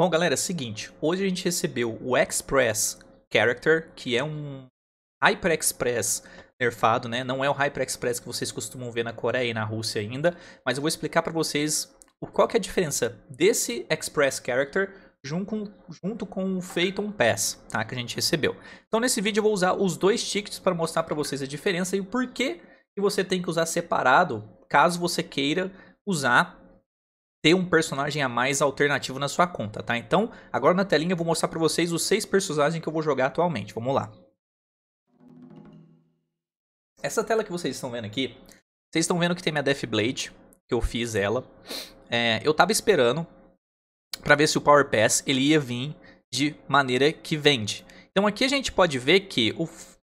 Bom, galera, é o seguinte. Hoje a gente recebeu o Express Character, que é um Hyper Express nerfado, né? Não é o Hyper Express que vocês costumam ver na Coreia e na Rússia ainda, mas eu vou explicar para vocês qual que é a diferença desse Express Character junto com, junto com o Phaeton Pass, tá? Que a gente recebeu. Então nesse vídeo eu vou usar os dois tickets para mostrar para vocês a diferença e o porquê que você tem que usar separado, caso você queira usar ter um personagem a mais alternativo na sua conta, tá? Então, agora na telinha eu vou mostrar pra vocês os seis personagens que eu vou jogar atualmente, vamos lá. Essa tela que vocês estão vendo aqui, vocês estão vendo que tem minha Deathblade, que eu fiz ela. É, eu tava esperando para ver se o Power Pass ele ia vir de maneira que vende. Então aqui a gente pode ver que o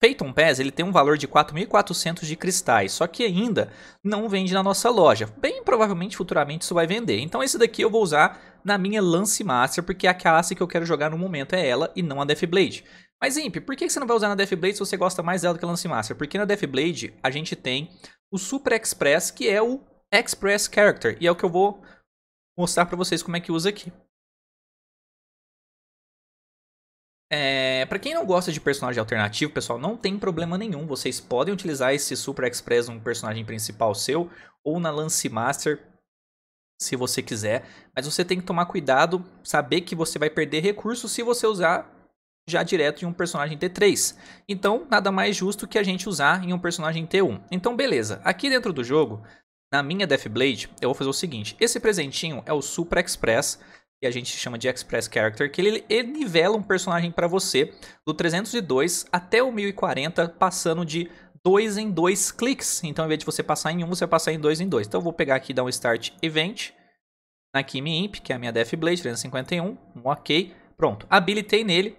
Peyton Pass ele tem um valor de 4.400 de cristais, só que ainda não vende na nossa loja. Bem provavelmente futuramente isso vai vender. Então esse daqui eu vou usar na minha Lance Master, porque é a classe que eu quero jogar no momento é ela e não a Deathblade. Mas Imp, por que você não vai usar na Deathblade se você gosta mais dela do que a Lance Master? Porque na Deathblade a gente tem o Super Express, que é o Express Character, e é o que eu vou mostrar para vocês como é que usa aqui. É, para quem não gosta de personagem alternativo, pessoal, não tem problema nenhum. Vocês podem utilizar esse Super Express num personagem principal seu ou na Lance Master, se você quiser. Mas você tem que tomar cuidado, saber que você vai perder recursos se você usar já direto em um personagem T3. Então, nada mais justo que a gente usar em um personagem T1. Então, beleza. Aqui dentro do jogo, na minha Deathblade, eu vou fazer o seguinte. Esse presentinho é o Super Express que a gente chama de Express Character, que ele, ele nivela um personagem para você do 302 até o 1040, passando de dois em dois cliques. Então, em vez de você passar em um, você passar em dois em dois. Então, eu vou pegar aqui e dar um Start Event na Kimi Imp, que é a minha Deathblade Blade 351, um OK, pronto. Habilitei nele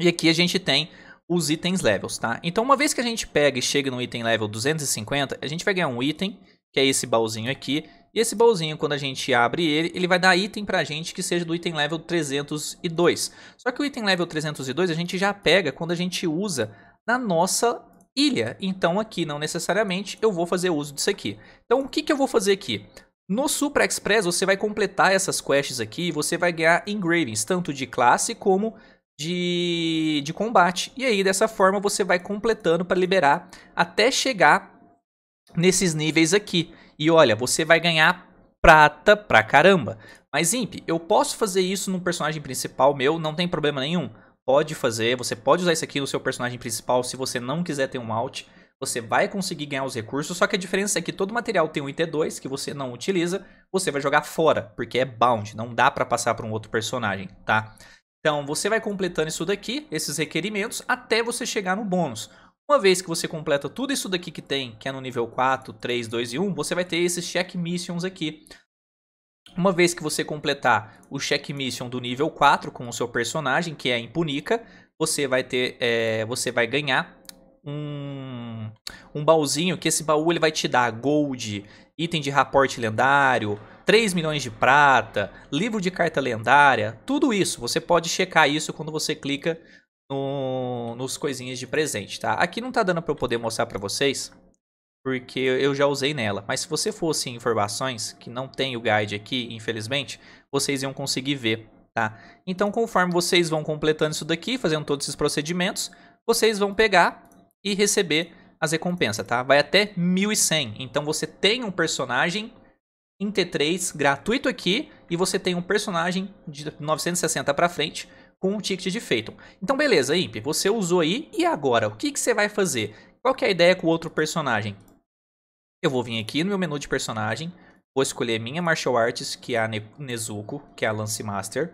e aqui a gente tem os itens levels, tá? Então, uma vez que a gente pega e chega no item level 250, a gente vai ganhar um item, que é esse baúzinho aqui, e esse baúzinho, quando a gente abre ele, ele vai dar item pra gente que seja do item level 302. Só que o item level 302 a gente já pega quando a gente usa na nossa ilha. Então aqui, não necessariamente, eu vou fazer uso disso aqui. Então o que, que eu vou fazer aqui? No Supra Express você vai completar essas quests aqui e você vai ganhar engravings, tanto de classe como de, de combate. E aí dessa forma você vai completando para liberar até chegar nesses níveis aqui. E olha, você vai ganhar prata pra caramba. Mas Imp, eu posso fazer isso num personagem principal meu, não tem problema nenhum. Pode fazer, você pode usar isso aqui no seu personagem principal se você não quiser ter um alt. Você vai conseguir ganhar os recursos, só que a diferença é que todo material tem um IT2 que você não utiliza, você vai jogar fora, porque é bound, não dá pra passar pra um outro personagem, tá? Então você vai completando isso daqui, esses requerimentos, até você chegar no bônus. Uma vez que você completa tudo isso daqui que tem, que é no nível 4, 3, 2 e 1, você vai ter esses check missions aqui. Uma vez que você completar o check mission do nível 4 com o seu personagem, que é Impunica, você vai ter, é, você vai ganhar um, um baúzinho, que esse baú ele vai te dar gold, item de raporte lendário, 3 milhões de prata, livro de carta lendária, tudo isso. Você pode checar isso quando você clica no, nos coisinhas de presente, tá? Aqui não tá dando para eu poder mostrar para vocês, porque eu já usei nela. Mas se você fosse em informações, que não tem o guide aqui, infelizmente, vocês iam conseguir ver, tá? Então, conforme vocês vão completando isso daqui, fazendo todos esses procedimentos, vocês vão pegar e receber as recompensas, tá? Vai até 1100. Então, você tem um personagem em T3 gratuito aqui e você tem um personagem de 960 para frente com um ticket de Phaeton. Então beleza, Imp, você usou aí, e agora? O que, que você vai fazer? Qual que é a ideia com o outro personagem? Eu vou vir aqui no meu menu de personagem, vou escolher minha Martial Arts, que é a Nezuko, que é a Lance Master.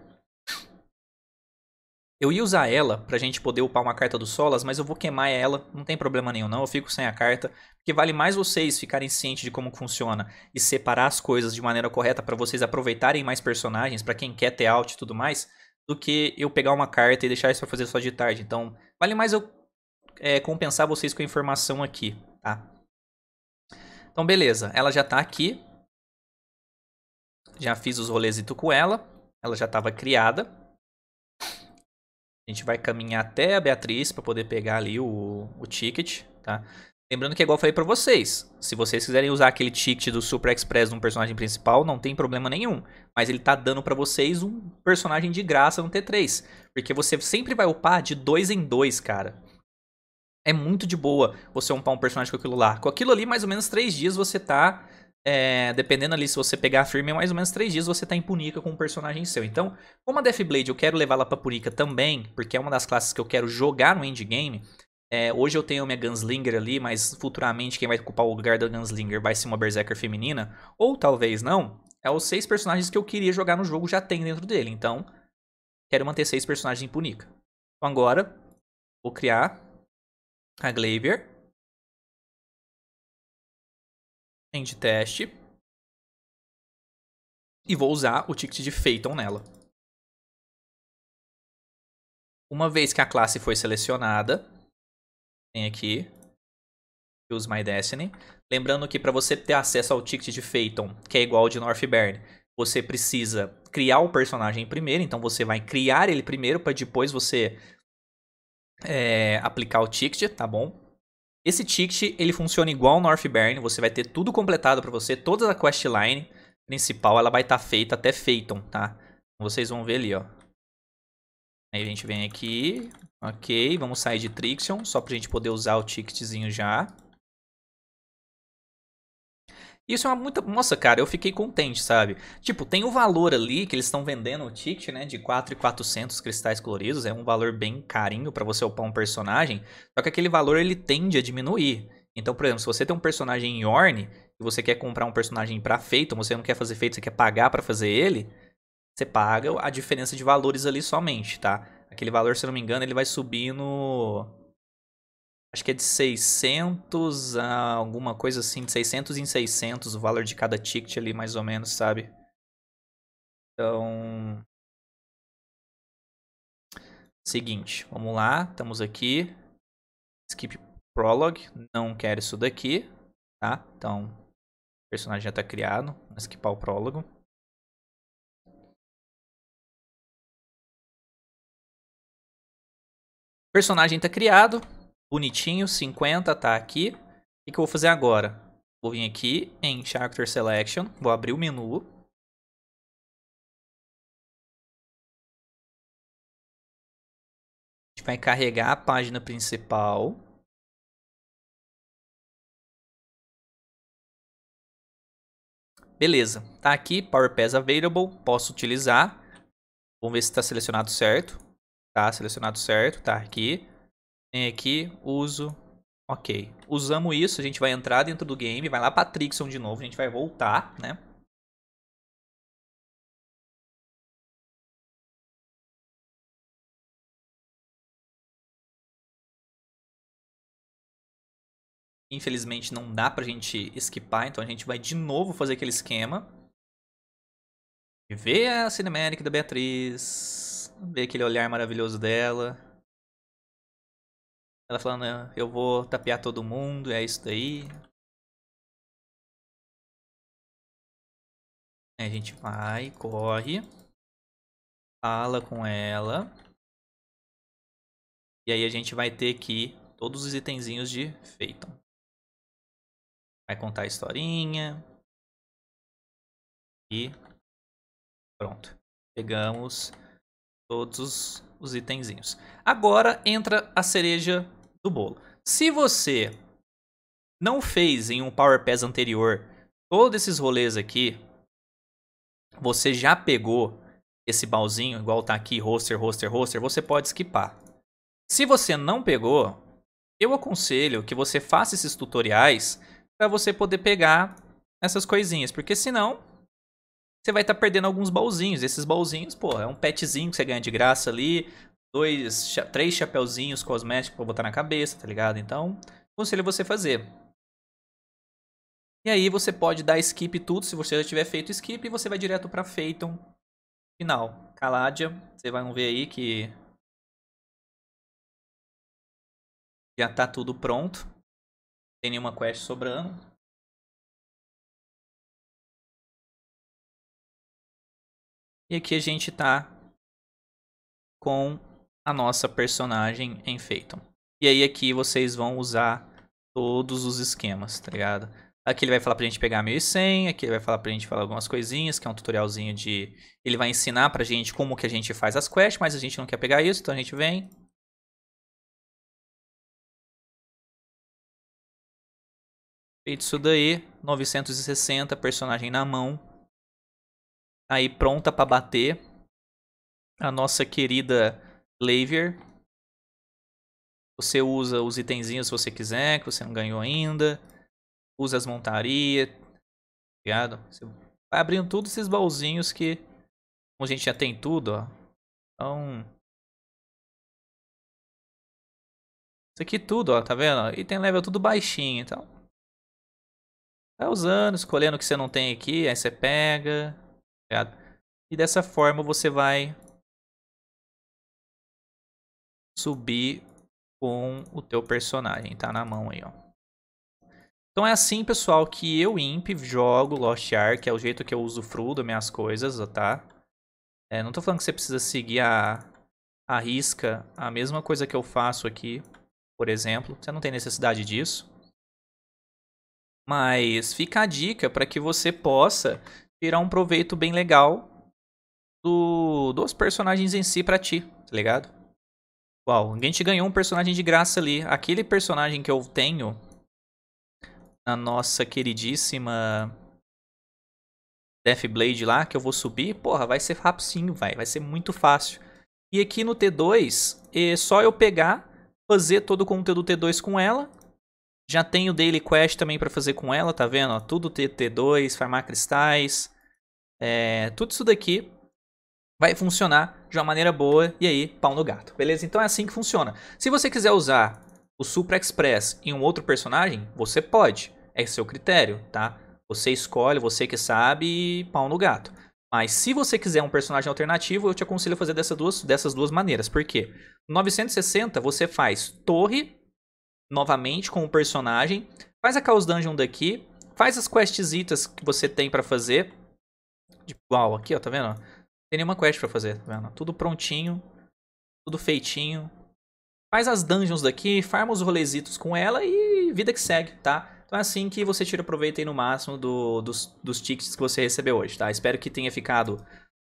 Eu ia usar ela pra gente poder upar uma carta do Solas, mas eu vou queimar ela, não tem problema nenhum não, eu fico sem a carta, porque vale mais vocês ficarem cientes de como funciona e separar as coisas de maneira correta para vocês aproveitarem mais personagens, para quem quer ter out e tudo mais, do que eu pegar uma carta e deixar isso pra fazer só de tarde. Então, vale mais eu é, compensar vocês com a informação aqui, tá? Então, beleza. Ela já tá aqui. Já fiz os rolezito com ela. Ela já estava criada. A gente vai caminhar até a Beatriz para poder pegar ali o, o ticket, tá? Lembrando que, é igual eu falei pra vocês, se vocês quiserem usar aquele ticket do Super Express num personagem principal, não tem problema nenhum. Mas ele tá dando para vocês um personagem de graça no T3. Porque você sempre vai upar de dois em dois, cara. É muito de boa você upar um personagem com aquilo lá. Com aquilo ali, mais ou menos três dias você tá. É, dependendo ali, se você pegar a firme, é mais ou menos três dias você tá em Punica com um personagem seu. Então, como a Deathblade eu quero levá-la pra Punica também, porque é uma das classes que eu quero jogar no endgame. É, hoje eu tenho minha Gunslinger ali, mas futuramente quem vai ocupar o lugar da Gunslinger vai ser uma Berserker feminina, ou talvez não. É os seis personagens que eu queria jogar no jogo já tem dentro dele, então quero manter seis personagens em Punica. Então agora, vou criar a Glavier. End teste. E vou usar o ticket de Phaeton nela. Uma vez que a classe foi selecionada, tem aqui. Use My Destiny. Lembrando que para você ter acesso ao ticket de Phaeton, que é igual ao de Northburn, você precisa criar o personagem primeiro. Então você vai criar ele primeiro para depois você é, aplicar o ticket, tá bom? Esse ticket ele funciona igual ao Northburn. Você vai ter tudo completado para você, toda a questline principal ela vai estar tá feita até Phaeton, tá? Vocês vão ver ali, ó. Aí a gente vem aqui, Ok, vamos sair de Trixion, só para gente poder usar o ticketzinho já. Isso é uma muita... Nossa, cara, eu fiquei contente, sabe? Tipo, tem o valor ali que eles estão vendendo o ticket, né? De 4,400 cristais coloridos. É um valor bem carinho para você upar um personagem. Só que aquele valor, ele tende a diminuir. Então, por exemplo, se você tem um personagem em Yorn, e você quer comprar um personagem para feito, você não quer fazer feito, você quer pagar para fazer ele, você paga a diferença de valores ali somente, tá? Aquele valor, se eu não me engano, ele vai subindo. Acho que é de 600 a alguma coisa assim, de 600 em 600 o valor de cada ticket ali, mais ou menos, sabe? Então. Seguinte, vamos lá, estamos aqui. Skip Prologue, não quero isso daqui, tá? Então, o personagem já está criado, vamos skipar o prólogo. Personagem tá criado. Bonitinho, 50 tá aqui. O que eu vou fazer agora? Vou vir aqui em Character Selection. Vou abrir o menu. A gente vai carregar a página principal. Beleza, tá aqui, Power Pass Available, posso utilizar. Vamos ver se está selecionado certo. Tá selecionado certo, tá aqui. Tem aqui, uso, ok. Usamos isso, a gente vai entrar dentro do game, vai lá para Trixon de novo, a gente vai voltar, né? Infelizmente não dá pra gente esquipar, então a gente vai de novo fazer aquele esquema. e Ver a cinemática da Beatriz. Ver aquele olhar maravilhoso dela. Ela falando, ah, eu vou tapear todo mundo, é isso daí. A gente vai, corre. Fala com ela. E aí a gente vai ter aqui todos os itenzinhos de Phaeton. Vai contar a historinha. E pronto. Pegamos todos os, os itenzinhos. Agora entra a cereja do bolo. Se você não fez em um Power Pass anterior todos esses rolês aqui, você já pegou esse balzinho, igual tá aqui, roster, roster, roster, você pode skipar. Se você não pegou, eu aconselho que você faça esses tutoriais para você poder pegar essas coisinhas, porque senão você vai estar tá perdendo alguns baúzinhos. Esses baúzinhos, pô, é um petzinho que você ganha de graça ali, dois, três chapéuzinhos cosméticos para botar na cabeça, tá ligado? Então, aconselho é você fazer. E aí você pode dar skip tudo, se você já tiver feito skip, e você vai direto para Phaeton final. Caladia, você vai ver aí que já tá tudo pronto. Não tem nenhuma quest sobrando. E aqui a gente tá com a nossa personagem em Phaeton. E aí aqui vocês vão usar todos os esquemas, tá ligado? Aqui ele vai falar pra gente pegar 1100, aqui ele vai falar pra gente falar algumas coisinhas, que é um tutorialzinho de... Ele vai ensinar pra gente como que a gente faz as quests, mas a gente não quer pegar isso, então a gente vem, Feito isso daí, 960 personagem na mão aí pronta para bater. A nossa querida Laver. Você usa os itenzinhos se você quiser, que você não ganhou ainda. Usa as montarias. Obrigado. Você vai abrindo todos esses baúzinhos que. a gente já tem tudo, ó. Então. Isso aqui tudo, ó, tá vendo? Item level tudo baixinho, então. Vai usando, escolhendo o que você não tem aqui, aí você pega. E dessa forma você vai subir com o teu personagem, tá na mão aí, ó. Então é assim, pessoal, que eu, Imp, jogo Lost Ark, é o jeito que eu uso das minhas coisas, tá? É, não tô falando que você precisa seguir a, a risca, a mesma coisa que eu faço aqui, por exemplo, você não tem necessidade disso. Mas fica a dica para que você possa tirar um proveito bem legal do, dos personagens em si para ti, tá ligado? Uau, a te ganhou um personagem de graça ali. Aquele personagem que eu tenho na nossa queridíssima Deathblade lá, que eu vou subir, porra, vai ser rapidinho, vai, vai ser muito fácil. E aqui no T2, é só eu pegar, fazer todo o conteúdo T2 com ela, já tenho Daily Quest também para fazer com ela, tá vendo? Ó, tudo TT2, farmar cristais, é, tudo isso daqui vai funcionar de uma maneira boa e aí pau no gato, beleza? Então é assim que funciona. Se você quiser usar o Supra Express em um outro personagem, você pode, é seu critério, tá? Você escolhe, você que sabe e pau no gato. Mas se você quiser um personagem alternativo, eu te aconselho a fazer dessas duas, dessas duas maneiras. Por quê? 960 você faz torre novamente com o personagem. Faz a Chaos Dungeon daqui. Faz as questzitas que você tem para fazer. igual uau, aqui, ó, tá vendo? Não tem nenhuma quest pra fazer, tá vendo? Tudo prontinho. Tudo feitinho. Faz as dungeons daqui, farma os rolezitos com ela e vida que segue, tá? Então é assim que você tira proveito aí no máximo do, dos, dos tickets que você recebeu hoje, tá? Espero que tenha ficado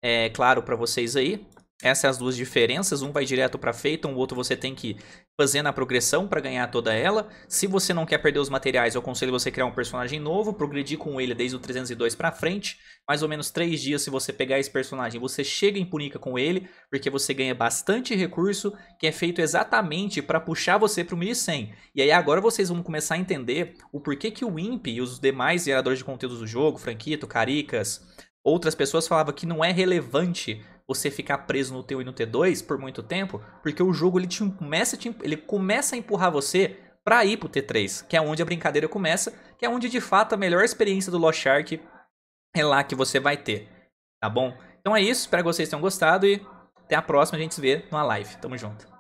é, claro para vocês aí. Essas são é as duas diferenças, um vai direto para Phaeton, o outro você tem que fazer na progressão para ganhar toda ela. Se você não quer perder os materiais, eu aconselho você criar um personagem novo, progredir com ele desde o 302 para frente. Mais ou menos 3 dias se você pegar esse personagem, você chega em Punica com ele, porque você ganha bastante recurso, que é feito exatamente para puxar você para o 1100. E aí agora vocês vão começar a entender o porquê que o Imp e os demais geradores de conteúdos do jogo, Franquito, Caricas, outras pessoas falavam que não é relevante você ficar preso no T1 e no T2 por muito tempo, porque o jogo ele te começa, te, ele começa a empurrar você para ir pro T3, que é onde a brincadeira começa, que é onde de fato a melhor experiência do Lost Shark é lá que você vai ter, tá bom? Então é isso, espero que vocês tenham gostado e até a próxima, a gente se vê numa live. Tamo junto.